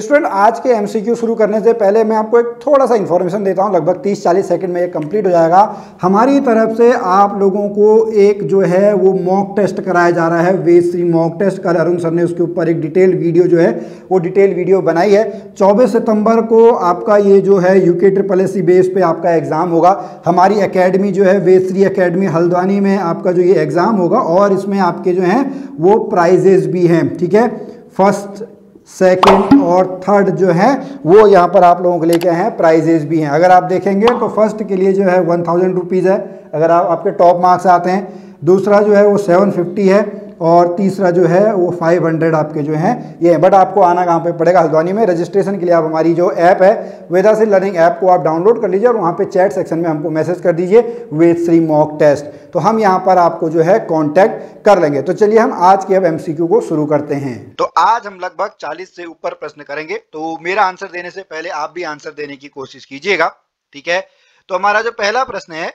student आज के MCQ शुरू करने से पहले मैं आपको एक थोड़ा सा इन्फॉर्मेशन देता हूं लगभग 30-40 सेकंड में ये कंप्लीट हो जाएगा हमारी तरफ से आप लोगों को एक जो है वो मॉक टेस्ट कराया जा रहा है वेद सी मॉक टेस्ट कल अरुण सर ने उसके ऊपर एक डिटेल वीडियो जो है वो डिटेल वीडियो बनाई है चौबीस सितंबर को आपका ये जो है यू के ट्रिपल एस बेस पर आपका एग्ज़ाम होगा हमारी अकेडमी जो है वेसरी अकेडमी हल्द्वानी में आपका जो ये एग्ज़ाम होगा और इसमें आपके जो हैं वो प्राइजेज भी हैं ठीक है फर्स्ट सेकेंड और थर्ड जो है वो यहाँ पर आप लोगों के लेके हैं प्राइजेज भी हैं अगर आप देखेंगे तो फर्स्ट के लिए जो है वन थाउजेंड रुपीज़ है अगर आप आपके टॉप मार्क्स आते हैं दूसरा जो है वो सेवन फिफ्टी है और तीसरा जो है वो 500 आपके जो हैं ये बट आपको आना कहाँ पे पड़ेगा हल्द्वानी में रजिस्ट्रेशन के लिए आप हमारी जो ऐप है वेदा से लर्निंग ऐप को आप डाउनलोड कर लीजिए और वहाँ पे चैट सेक्शन में हमको मैसेज कर दीजिए वेद श्री मॉक टेस्ट तो हम यहाँ पर आपको जो है कॉन्टैक्ट कर लेंगे तो चलिए हम आज के अब एम को शुरू करते हैं तो आज हम लगभग चालीस से ऊपर प्रश्न करेंगे तो मेरा आंसर देने से पहले आप भी आंसर देने की कोशिश कीजिएगा ठीक है तो हमारा जो पहला प्रश्न है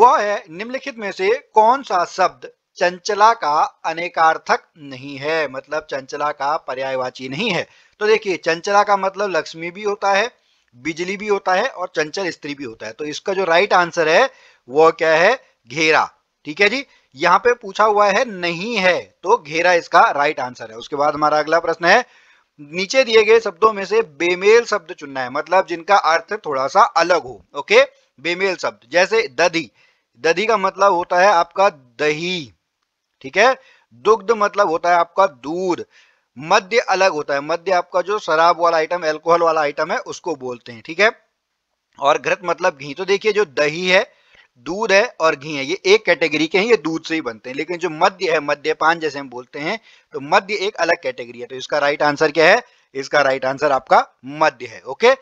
वह है निम्नलिखित में से कौन सा शब्द चंचला का अनेकार्थक नहीं है मतलब चंचला का पर्यायवाची नहीं है तो देखिए चंचला का मतलब लक्ष्मी भी होता है बिजली भी होता है और चंचल स्त्री भी होता है तो इसका जो राइट आंसर है वो क्या है घेरा ठीक है जी यहां पे पूछा हुआ है नहीं है तो घेरा इसका राइट आंसर है उसके बाद हमारा अगला प्रश्न है नीचे दिए गए शब्दों में से बेमेल शब्द चुनना है मतलब जिनका अर्थ थोड़ा सा अलग हो ओके बेमेल शब्द जैसे दधी दधी का मतलब होता है आपका दही ठीक है दुग्ध मतलब होता है आपका दूध मध्य अलग होता है मध्य आपका जो शराब वाला आइटम एल्कोहल वाला आइटम है उसको बोलते हैं ठीक है और घृत मतलब घी तो देखिए जो दही है दूध है और घी है ये एक कैटेगरी के हैं ये दूध से ही बनते हैं लेकिन जो मध्य है मध्यपान जैसे हम बोलते हैं तो मध्य एक अलग कैटेगरी है तो इसका राइट आंसर क्या है इसका राइट आंसर आपका मध्य है ओके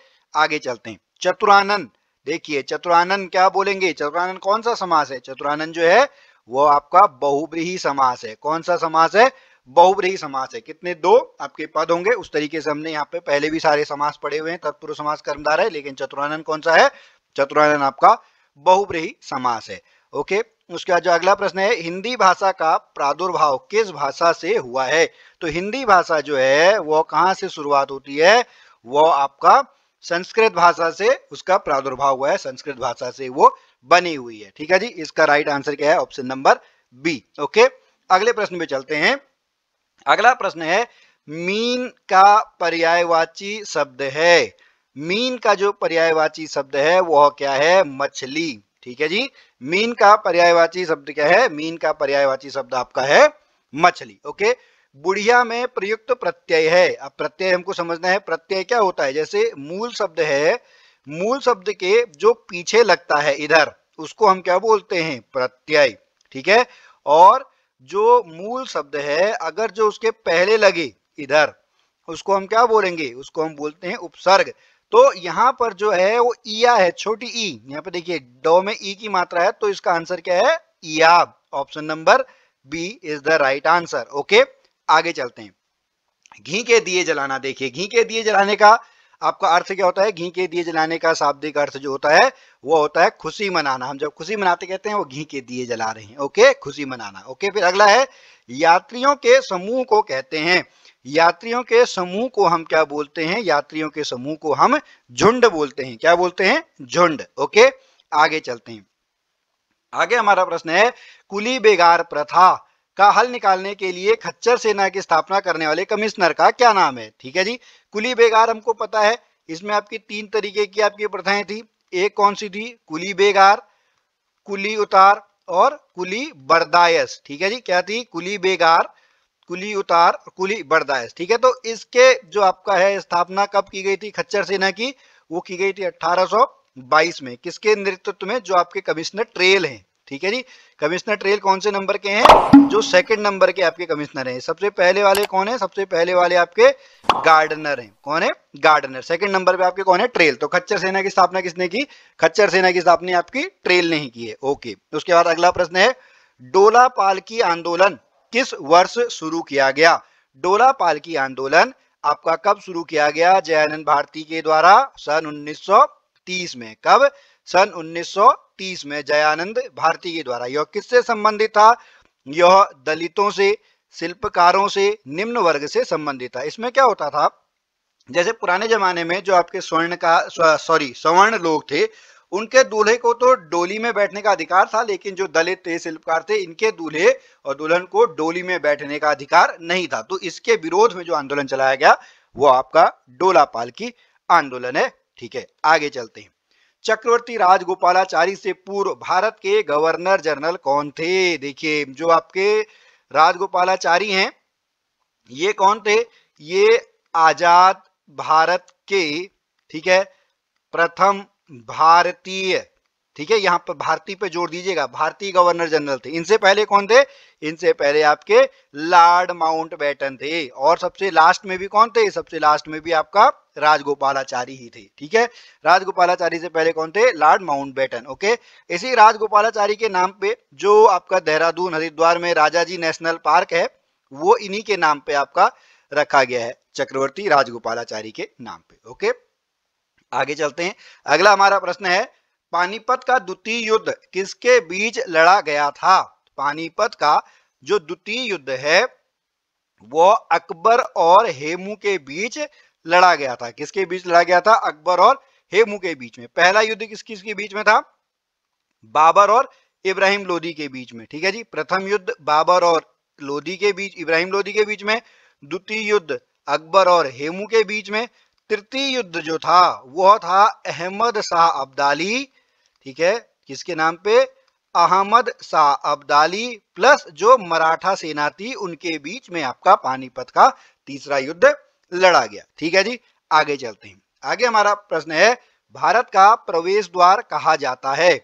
आगे चलते हैं चतुरानंद देखिए चतुरानंद क्या बोलेंगे चतुरानंद कौन सा समास है चतुरानंद जो है वो आपका बहुब्रीही समास है कौन सा समास है बहुब्रीही समास है कितने दो आपके पद होंगे उस तरीके से हमने यहाँ पे पहले भी सारे समास पढ़े हुए हैं तत्पुरुष समास कर्मदार है लेकिन चतुरानंद कौन सा है चतुरानंद आपका बहुब्रीही समास है ओके उसके बाद जो अगला प्रश्न है हिंदी भाषा का प्रादुर्भाव किस भाषा से हुआ है तो हिंदी भाषा जो है वो कहाँ से शुरुआत होती है वो आपका संस्कृत भाषा से उसका प्रादुर्भाव हुआ है संस्कृत भाषा से वो बनी हुई है ठीक है जी इसका राइट आंसर क्या है ऑप्शन नंबर बी ओके अगले प्रश्न में चलते हैं अगला प्रश्न है मीन का पर्यायवाची शब्द है मीन का जो पर्यायवाची शब्द है वह क्या है मछली ठीक है जी मीन का पर्यायवाची शब्द क्या है मीन का पर्यायवाची शब्द आपका है मछली ओके बुढ़िया में प्रयुक्त प्रत्यय है अब प्रत्यय हमको समझना है प्रत्यय क्या होता है जैसे मूल शब्द है मूल शब्द के जो पीछे लगता है इधर उसको हम क्या बोलते हैं प्रत्यय ठीक है और जो मूल शब्द है अगर जो उसके पहले लगे इधर उसको हम क्या बोलेंगे उसको हम बोलते हैं उपसर्ग तो यहाँ पर जो है वो ईया है छोटी ई यहाँ पर देखिए डो में ई की मात्रा है तो इसका आंसर क्या है ईया option number B is the right answer okay आगे चलते हैं घी के दिए जलाना देखिए घी के दिए जलाने का आपका अर्थ क्या होता है घी के दिए जलाने का शाब्दिक अर्थ जो होता है वो होता है खुशी मनाना हम जब खुशी मनाते कहते हैं वो घी के दिए जला रहे हैं ओके खुशी मनाना ओके फिर अगला है यात्रियों के समूह को कहते हैं यात्रियों के समूह को हम क्या बोलते हैं यात्रियों के समूह को हम झुंड बोलते हैं क्या बोलते हैं झुंड ओके आगे चलते हैं आगे हमारा प्रश्न है कुली बेगार प्रथा का हल निकालने के लिए खच्चर सेना की स्थापना करने वाले कमिश्नर का क्या नाम है ठीक है जी कुली बेगार हमको पता है इसमें आपकी तीन तरीके की आपकी प्रथाएं थी एक कौन सी थी कुली बेगार कुली उतार और कुली बरदायस ठीक है जी क्या थी कुली बेगार कुली उतार कुली बरदायस ठीक है तो इसके जो आपका है स्थापना कब की गई थी खच्चर सेना की वो की गई थी अठारह में किसके नेतृत्व में जो आपके कमिश्नर ट्रेल हैं ठीक है जी कमिश्नर ट्रेल कौन से नंबर के हैं जो सेकंड नंबर के आपके कमिश्नर हैं सबसे पहले वाले कौन है सबसे पहले वाले आपके गार्डनर हैं कौन है गार्डनर सेकंड नंबर पे आपके कौन है ट्रेल तो खच्चर सेना की स्थापना किसने की खच्चर सेना की स्थापना आपकी ट्रेल ने ही की है ओके उसके बाद अगला प्रश्न है डोला पालकी आंदोलन किस वर्ष शुरू किया गया डोला पालकी आंदोलन आपका कब शुरू किया गया जयानंद भारती के द्वारा सन 1930 में कब सन तीस में जयानंद भारती के द्वारा यह किससे संबंधित था यह दलितों से शिल्पकारों से निम्न वर्ग से संबंधित था इसमें क्या होता था जैसे पुराने जमाने में जो आपके स्वर्ण का सॉरी स्वर्ण लोग थे उनके दूल्हे को तो डोली में बैठने का अधिकार था लेकिन जो दलित थे शिल्पकार थे इनके दूल्हे और दुल्हन को डोली में बैठने का अधिकार नहीं था तो इसके विरोध में जो आंदोलन चलाया गया वो आपका डोला पाल की आंदोलन है ठीक है आगे चलते हैं चक्रवर्ती राजगोपालाचारी से पूर्व भारत के गवर्नर जनरल कौन थे देखिए जो आपके राजगोपालाचारी हैं ये कौन थे ये आजाद भारत के ठीक है प्रथम भारतीय ठीक है यहाँ पर भारतीय पे जोड़ दीजिएगा भारतीय गवर्नर जनरल थे इनसे पहले कौन थे इनसे पहले आपके लॉर्ड माउंट बैटन थे और सबसे लास्ट में भी कौन थे सबसे लास्ट में भी आपका राजगोपालाचारी ही थे ठीक है राजगोपालाचारी से पहले कौन थे लॉर्ड माउंटबेटन ओके इसी राजगोपालाचारी के नाम पे जो आपका देहरादून हरिद्वार में राजा जी नेशनल पार्क है वो इन्हीं के नाम पे आपका रखा गया है चक्रवर्ती राजगोपालाचारी के नाम पे ओके आगे चलते हैं अगला हमारा प्रश्न है पानीपत का द्वितीय युद्ध किसके बीच लड़ा गया था पानीपत का जो द्वितीय युद्ध है वो अकबर और हेमू के बीच लड़ा गया था किसके बीच लड़ा गया था अकबर और हेमू के बीच में पहला युद्ध किस किस के बीच में था बाबर और इब्राहिम लोदी के बीच में ठीक है जी प्रथम युद्ध बाबर और लोदी के बीच इब्राहिम लोदी के बीच में द्वितीय युद्ध अकबर और हेमू के बीच में तृतीय युद्ध जो था वह था अहमद शाह अब्दाली ठीक है किसके नाम पे अहमद शाह अब्दाली प्लस जो मराठा सेना थी उनके बीच में आपका पानीपत का तीसरा युद्ध लड़ा गया ठीक है जी आगे चलते हैं आगे हमारा प्रश्न है भारत का प्रवेश द्वार कहा जाता है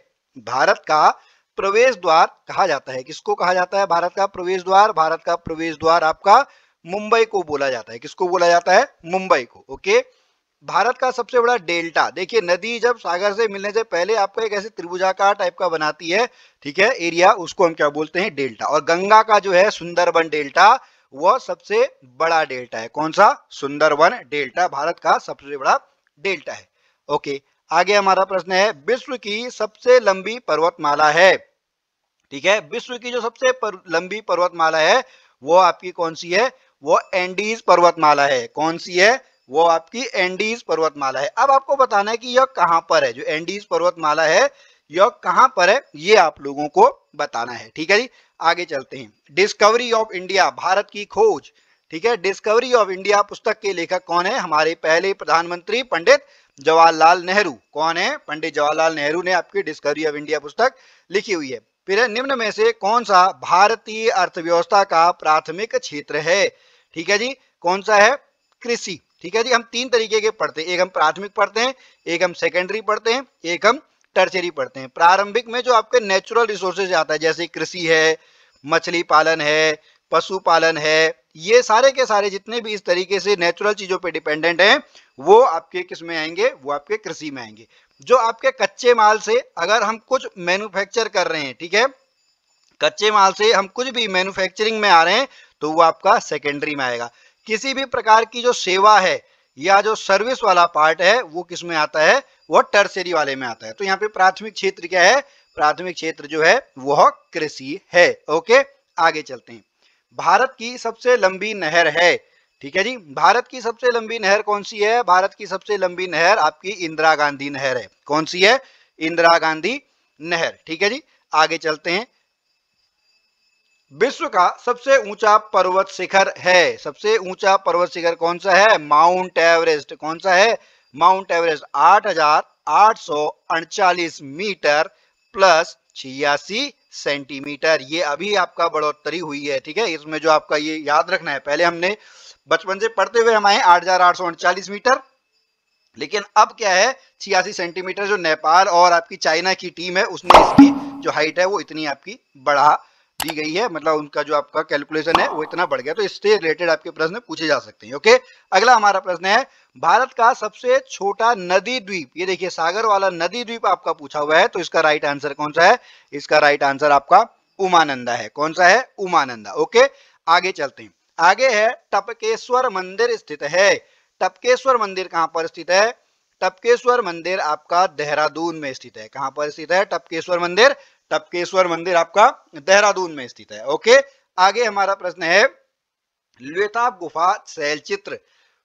भारत का प्रवेश द्वार कहा जाता है किसको कहा जाता है भारत का प्रवेश द्वार भारत का प्रवेश द्वार आपका मुंबई को बोला जाता है किसको बोला जाता है मुंबई को ओके भारत का सबसे बड़ा डेल्टा देखिए नदी जब सागर से मिलने से पहले आपको एक ऐसे त्रिभुजाकार टाइप का बनाती है ठीक है एरिया उसको हम क्या बोलते हैं डेल्टा और गंगा का जो है सुंदरबन डेल्टा वह सबसे बड़ा डेल्टा है कौन सा सुंदरवन डेल्टा भारत का सबसे बड़ा डेल्टा है ओके आगे हमारा प्रश्न है विश्व की सबसे लंबी पर्वतमाला है ठीक है विश्व की जो सबसे पर, लंबी पर्वतमाला है वो आपकी कौन सी है वो एंडीज पर्वतमाला है कौन सी है वो आपकी एंडीज पर्वतमाला है अब आपको बताना है कि यह कहां पर है जो एंडीज पर्वतमाला है यह कहां पर है ये आप लोगों को बताना है ठीक है जी आगे चलते हैं डिस्कवरी ऑफ इंडिया भारत की खोज ठीक है डिस्कवरी ऑफ इंडिया पुस्तक के लेखक कौन है हमारे पहले प्रधानमंत्री पंडित जवाहरलाल नेहरू कौन है पंडित जवाहरलाल नेहरू ने आपकी डिस्कवरी ऑफ इंडिया पुस्तक लिखी हुई है फिर निम्न में से कौन सा भारतीय अर्थव्यवस्था का प्राथमिक क्षेत्र है ठीक है जी कौन सा है कृषि ठीक है जी हम तीन तरीके के पढ़ते हैं एक हम प्राथमिक पढ़ते हैं एक हम सेकेंडरी पढ़ते हैं एक हम टर्चरी पढ़ते हैं प्रारंभिक में जो आपके नेचुरल रिसोर्सेज आता है जैसे कृषि है मछली पालन है पशुपालन है ये सारे के सारे जितने भी इस तरीके से नेचुरल चीजों पे डिपेंडेंट हैं वो आपके किस में आएंगे वो आपके कृषि में आएंगे जो आपके कच्चे माल से अगर हम कुछ मैन्युफैक्चर कर रहे हैं ठीक है कच्चे माल से हम कुछ भी मैन्युफैक्चरिंग में आ रहे हैं तो वो आपका सेकेंडरी में आएगा किसी भी प्रकार की जो सेवा है या जो सर्विस वाला पार्ट है वो किस में आता है वह टर्सरी वाले में आता है तो यहाँ पे प्राथमिक क्षेत्र क्या है प्राथमिक क्षेत्र जो है वह कृषि है ओके आगे चलते हैं भारत की सबसे लंबी नहर है ठीक है जी भारत की सबसे लंबी नहर कौन सी है भारत की सबसे लंबी नहर आपकी इंदिरा गांधी नहर है कौन सी है इंदिरा गांधी नहर ठीक है जी आगे चलते हैं विश्व का सबसे ऊंचा पर्वत शिखर है सबसे ऊंचा पर्वत शिखर कौन सा है माउंट एवरेस्ट कौन सा है माउंट एवरेस्ट आठ हजार आठ सौ अड़चालीस मीटर प्लस छियासी सेंटीमीटर ये अभी आपका बढ़ोतरी हुई है ठीक है इसमें जो आपका ये याद रखना है पहले हमने बचपन से पढ़ते हुए हम आए आठ मीटर लेकिन अब क्या है छियासी सेंटीमीटर जो नेपाल और आपकी चाइना की टीम है उसने इसकी जो हाइट है वो इतनी आपकी बढ़ा दी गई है मतलब उनका जो आपका कैलकुलेशन है वो इतना बढ़ गया तो इससे रिलेटेड आपके प्रश्न पूछे जा सकते हैं ओके अगला हमारा प्रश्न है भारत का सबसे छोटा नदी द्वीप ये देखिए सागर वाला नदी द्वीप आपका पूछा हुआ है तो इसका राइट आंसर कौन सा है इसका राइट आंसर आपका उमानंदा है कौन सा है उमानंदा ओके आगे चलते हैं आगे है टपकेश्वर मंदिर स्थित है टपकेश्वर मंदिर कहां पर स्थित है टपकेश्वर मंदिर आपका देहरादून में स्थित है कहां पर स्थित है टपकेश्वर मंदिर टपकेश्वर मंदिर आपका देहरादून में स्थित है ओके आगे हमारा प्रश्न है लुएथाप गुफा शैल चित्र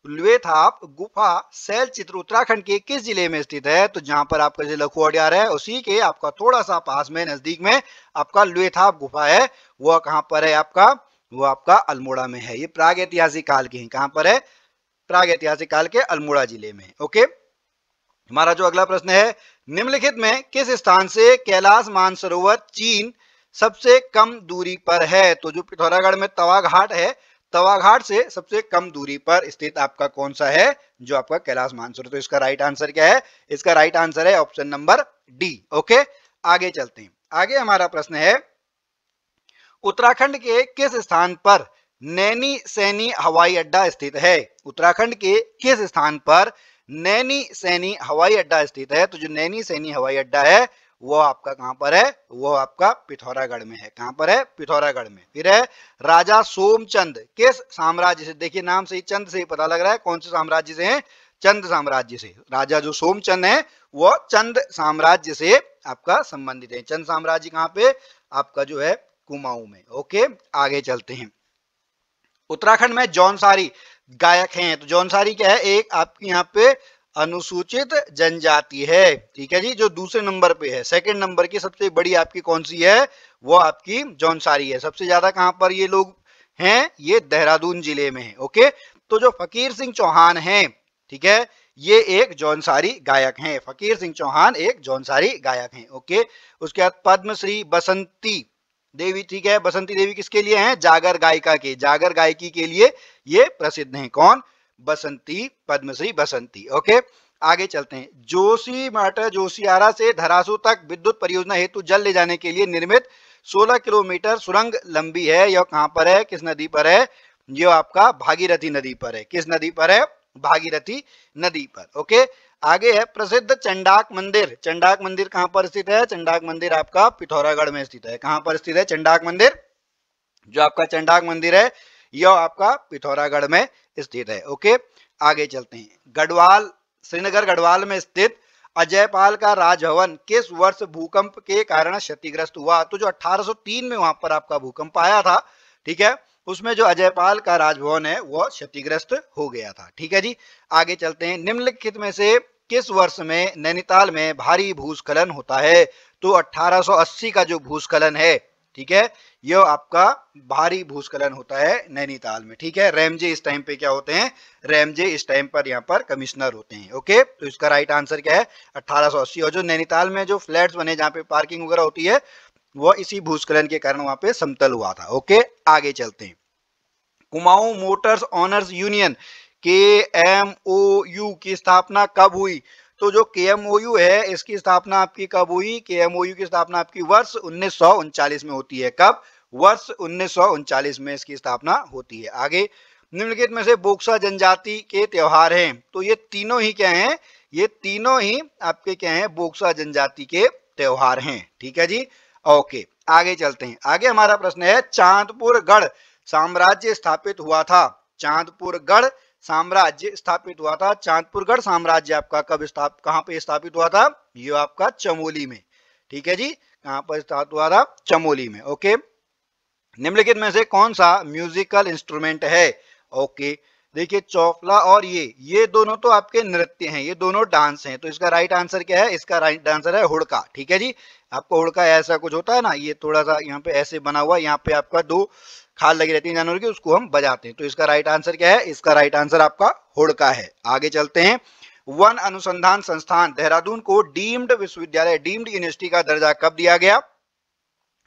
लुएथाप गुफा शैल चित्र उत्तराखंड के किस जिले में स्थित है तो जहां पर आपका जिला लखुआडियार है उसी के आपका थोड़ा सा पास में नजदीक में आपका लुएथाप गुफा है वह कहां पर है आपका वो आपका अल्मोड़ा में है ये प्राग ऐतिहासिक काल के है कहां पर है प्राग ऐतिहासिक काल के अल्मोड़ा जिले में ओके हमारा जो अगला प्रश्न है निम्नलिखित में किस स्थान से कैलाश मानसरोवर चीन सबसे कम दूरी पर है तो जो पिथौरागढ़ में तवा घाट है तवा घाट से सबसे कम दूरी पर स्थित आपका कौन सा है जो आपका कैलाश मानसरोवर तो इसका राइट आंसर क्या है इसका राइट आंसर है ऑप्शन नंबर डी ओके आगे चलते हैं आगे हमारा प्रश्न है उत्तराखंड के किस स्थान पर नैनी सैनी हवाई अड्डा स्थित है उत्तराखंड के किस स्थान पर नैनी सैनी हवाई अड्डा स्थित है तो जो नैनी सैनी हवाई अड्डा है वो आपका कहां पर है वो आपका पिथौरागढ़ में है कहां पर है पिथौरागढ़ में फिर है राजा सोमचंद किस साम्राज्य से देखिए नाम से ही चंद से ही पता लग रहा है कौन से साम्राज्य से है चंद साम्राज्य से राजा जो सोमचंद है वो चंद साम्राज्य से आपका संबंधित है चंद साम्राज्य कहाँ पे आपका जो है कुमाऊं में ओके आगे चलते हैं उत्तराखंड में जौनसारी गायक हैं तो जौनसारी क्या है एक आपके यहाँ पे अनुसूचित जनजाति है ठीक है जी जो दूसरे नंबर पे है सेकंड नंबर की सबसे बड़ी आपकी कौन सी है वो आपकी जौनसारी है सबसे ज्यादा कहाँ पर ये लोग हैं ये देहरादून जिले में है ओके तो जो फकीर सिंह चौहान हैं ठीक है ये एक जौनसारी गायक हैं फकीर सिंह चौहान एक जौनसारी गायक हैं ओके उसके बाद पद्मश्री बसंती देवी ठीक है बसंती देवी किसके लिए हैं जागर गायिका के जागर गायकी के लिए ये प्रसिद्ध हैं कौन बसंती पद्मश्री बसंती ओके आगे चलते हैं जोशी मठ जोशियारा से धरासू तक विद्युत परियोजना हेतु जल ले जाने के लिए निर्मित 16 किलोमीटर सुरंग लंबी है यह कहां पर है किस नदी पर है यह आपका भागीरथी नदी पर है किस नदी पर है भागीरथी नदी पर ओके आगे है प्रसिद्ध चंडाक मंदिर चंडाक मंदिर कहां पर स्थित है चंडाक मंदिर आपका पिथौरागढ़ में स्थित है कहां पर स्थित है चंडाक मंदिर जो आपका चंडाक मंदिर है यह आपका पिथौरागढ़ में स्थित है ओके आगे चलते हैं गढ़वाल श्रीनगर गढ़वाल में स्थित अजयपाल का राजभवन किस वर्ष भूकंप के कारण क्षतिग्रस्त हुआ तो जो 1803 में वहां पर आपका भूकंप आया था ठीक है उसमें जो अजयपाल का राजभवन है वह क्षतिग्रस्त हो गया था ठीक है जी आगे चलते हैं निम्नलिखित में से किस वर्ष में नैनीताल में भारी भूस्खलन होता है तो 1880 का जो भूस्खलन है ठीक है यह आपका भारी भूस्खलन होता है नैनीताल में ठीक है रेमजे इस टाइम पे क्या होते हैं रेमजे इस टाइम पर यहाँ पर कमिश्नर होते हैं ओके तो इसका राइट आंसर क्या है 1880 और जो नैनीताल में जो फ्लैट्स बने जहाँ पे पार्किंग वगैरह होती है वह इसी भूस्खलन के कारण वहां पे समतल हुआ था ओके आगे चलते हैं Kumaon motors owners union K M O U की स्थापना कब हुई तो जो के एम ओ यू है इसकी स्थापना आपकी कब हुई के एम ओ यू की स्थापना आपकी वर्ष उन्नीस में होती है कब वर्ष उन्नीस में इसकी स्थापना होती है आगे निम्नलिखित में से बोक्सा जनजाति के त्योहार हैं तो ये तीनों ही क्या हैं ये तीनों ही आपके क्या हैं बोक्सा जनजाति के त्योहार हैं ठीक है जी ओके आगे चलते हैं आगे हमारा प्रश्न है चांदपुर गढ़ साम्राज्य स्थापित हुआ था चांदपुर गढ़ साम्राज्य स्थापित हुआ था चांदपुरगढ़ साम्राज्य आपका कब स्थाप कहां पे स्थापित हुआ था ये आपका चमोली में ठीक है जी कहां पर स्थापित हुआ था चमोली में ओके निम्नलिखित में से कौन सा म्यूजिकल इंस्ट्रूमेंट है ओके देखिए चौफला और ये ये दोनों तो आपके नृत्य हैं ये दोनों डांस हैं तो इसका राइट आंसर क्या है इसका राइट आंसर है हुड़का ठीक है जी आपको उड़का ऐसा कुछ होता है ना ये थोड़ा सा यहाँ पे ऐसे बना हुआ यहाँ पे आपका दो खाल लगी रहती है जानवर की उसको हम बजाते हैं तो इसका राइट आंसर क्या है इसका राइट आंसर आपका होड़का है आगे चलते हैं वन अनुसंधान संस्थान देहरादून को डीम्ड विश्वविद्यालय डीम्ड यूनिवर्सिटी का दर्जा कब दिया गया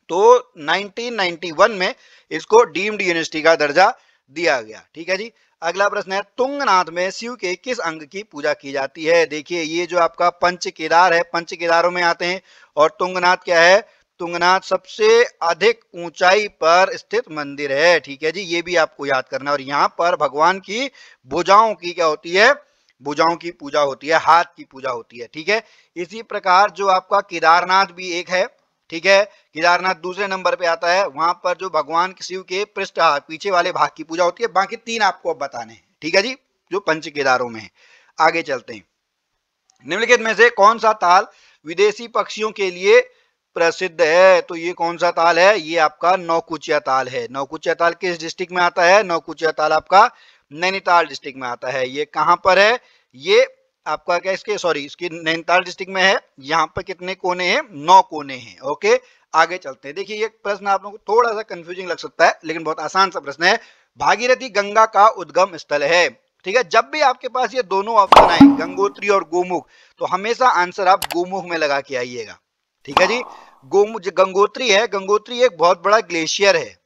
तो 1991 में इसको डीम्ड यूनिवर्सिटी का दर्जा दिया गया ठीक है जी अगला प्रश्न है तुंगनाथ में शिव के किस अंग की पूजा की जाती है देखिए ये जो आपका पंच केदार है पंच केदारों में आते हैं और तुंगनाथ क्या है तुंगनाथ सबसे अधिक ऊंचाई पर स्थित मंदिर है ठीक है जी ये भी आपको याद करना और यहाँ पर भगवान की भुजाओं की क्या होती है भुजाओं की पूजा होती है हाथ की पूजा होती है ठीक है इसी प्रकार जो आपका केदारनाथ भी एक है ठीक है केदारनाथ दूसरे नंबर पे आता है वहां पर जो भगवान शिव के पृष्ठ हाँ, पीछे वाले भाग की पूजा होती है बाकी तीन आपको अब बताने हैं ठीक है जी जो पंच केदारों में आगे चलते हैं निम्नलिखित में से कौन सा ताल विदेशी पक्षियों के लिए प्रसिद्ध है तो ये कौन सा ताल है ये आपका नौकुचिया ताल है नौकुचिया ताल किस डिस्ट्रिक्ट में आता है नौकुचिया ताल आपका नैनीताल डिस्ट्रिक्ट में आता है ये कहां पर है ये आपका क्या इसके सॉरी इसके नैनीताल डिस्ट्रिक्ट में है यहाँ पर कितने कोने हैं नौ कोने हैं ओके आगे चलते हैं देखिए ये प्रश्न आप लोगों को थोड़ा सा कंफ्यूजिंग लग सकता है लेकिन बहुत आसान सा प्रश्न है भागीरथी गंगा का उद्गम स्थल है ठीक है जब भी आपके पास ये दोनों ऑप्शन आए गंगोत्री और गोमुख तो हमेशा आंसर आप गोमुख में लगा के आइएगा ठीक है जी गोमुख गंगोत्री है गंगोत्री एक बहुत बड़ा ग्लेशियर है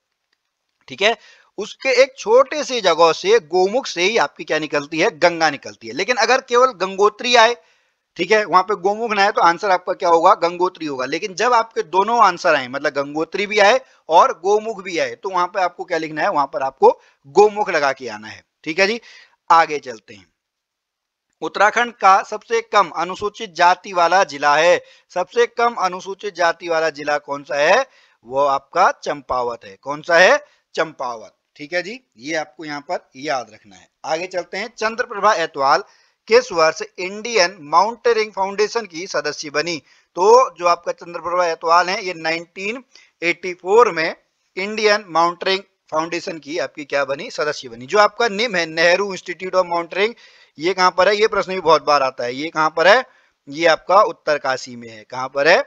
ठीक है उसके एक छोटे से जगह से गोमुख से ही आपकी क्या निकलती है गंगा निकलती है लेकिन अगर केवल गंगोत्री आए ठीक है वहां पे गोमुख ना है तो आंसर आपका क्या होगा गंगोत्री होगा लेकिन जब आपके दोनों आंसर आए मतलब गंगोत्री भी आए और गोमुख भी आए तो वहां पर आपको क्या लिखना है वहां पर आपको गोमुख लगा के आना है ठीक है जी आगे चलते हैं उत्तराखंड का सबसे कम अनुसूचित जाति वाला जिला है सबसे कम अनुसूचित जाति वाला जिला कौन सा है वो आपका चंपावत है कौन सा है चंपावत ठीक है जी ये आपको यहाँ पर याद रखना है आगे चलते हैं चंद्रप्रभा एतवाल किस वर्ष इंडियन माउंटेनियरिंग फाउंडेशन की सदस्य बनी तो जो आपका चंद्रप्रभा एतवाल है ये 1984 में इंडियन माउंटेनियरिंग फाउंडेशन की आपकी क्या बनी सदस्य बनी जो आपका निम है नेहरू इंस्टीट्यूट ऑफ माउंटेनियरिंग ये कहाँ पर है ये प्रश्न भी बहुत बार आता है ये कहाँ पर है ये आपका उत्तरकाशी में है कहाँ पर है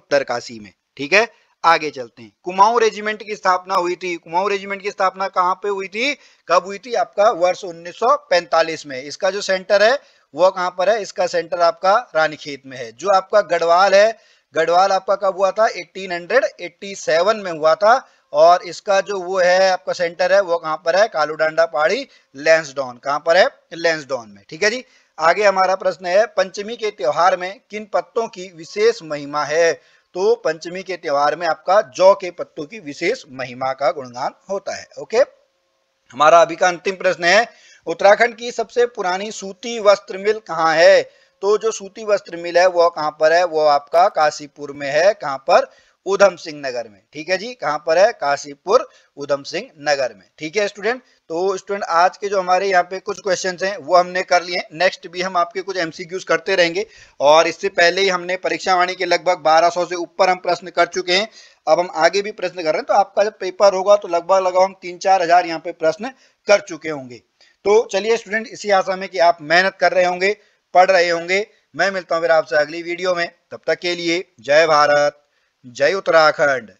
उत्तरकाशी में ठीक है आगे चलते हैं कुमाऊं रेजिमेंट की स्थापना हुई थी कुमाऊं रेजिमेंट की स्थापना कहां पे हुई थी कब हुई थी आपका वर्ष 1945 में इसका जो सेंटर है वो कहां पर है इसका सेंटर आपका रानीखेत में है जो आपका गढ़वाल है गढ़वाल आपका कब हुआ था 1887 में हुआ था और इसका जो वो है आपका सेंटर है वो कहां पर है कालू डांडा पहाड़ी लेंसडॉन कहां पर है लेंसडॉन में ठीक है जी आगे हमारा प्रश्न है पंचमी के त्योहार में किन पत्तों की विशेष महिमा है तो पंचमी के त्यौहार में आपका जौ के पत्तों की विशेष महिमा का गुणगान होता है ओके हमारा अभी का अंतिम प्रश्न है उत्तराखंड की सबसे पुरानी सूती वस्त्र मिल कहाँ है तो जो सूती वस्त्र मिल है वो कहां पर है वो आपका काशीपुर में है कहां पर उधम सिंह नगर में ठीक है जी कहां पर है काशीपुर उधम सिंह नगर में ठीक है स्टूडेंट तो स्टूडेंट आज के जो हमारे यहाँ पे कुछ क्वेश्चंस हैं वो हमने कर लिए नेक्स्ट भी हम आपके कुछ एमसीक्यूज करते रहेंगे और इससे पहले ही हमने परीक्षा वाणी के लगभग 1200 से ऊपर हम प्रश्न कर चुके हैं अब हम आगे भी प्रश्न कर रहे हैं तो आपका जब पेपर होगा तो लगभग लगभग हम तीन चार हजार यहाँ पे प्रश्न कर चुके होंगे तो चलिए स्टूडेंट इसी आशा में कि आप मेहनत कर रहे होंगे पढ़ रहे होंगे मैं मिलता हूँ फिर आपसे अगली वीडियो में तब तक के लिए जय भारत जय उत्तराखंड